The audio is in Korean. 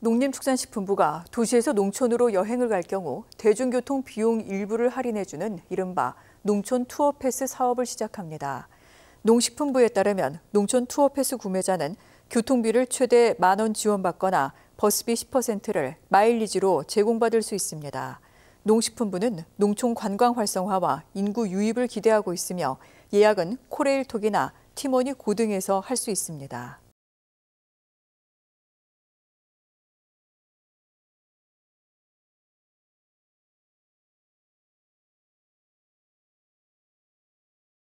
농림축산식품부가 도시에서 농촌으로 여행을 갈 경우 대중교통 비용 일부를 할인해주는 이른바 농촌 투어 패스 사업을 시작합니다. 농식품부에 따르면 농촌 투어 패스 구매자는 교통비를 최대 만원 지원받거나 버스비 10%를 마일리지로 제공받을 수 있습니다. 농식품부는 농촌 관광 활성화와 인구 유입을 기대하고 있으며 예약은 코레일톡이나 티머니 고등에서 할 수 있습니다.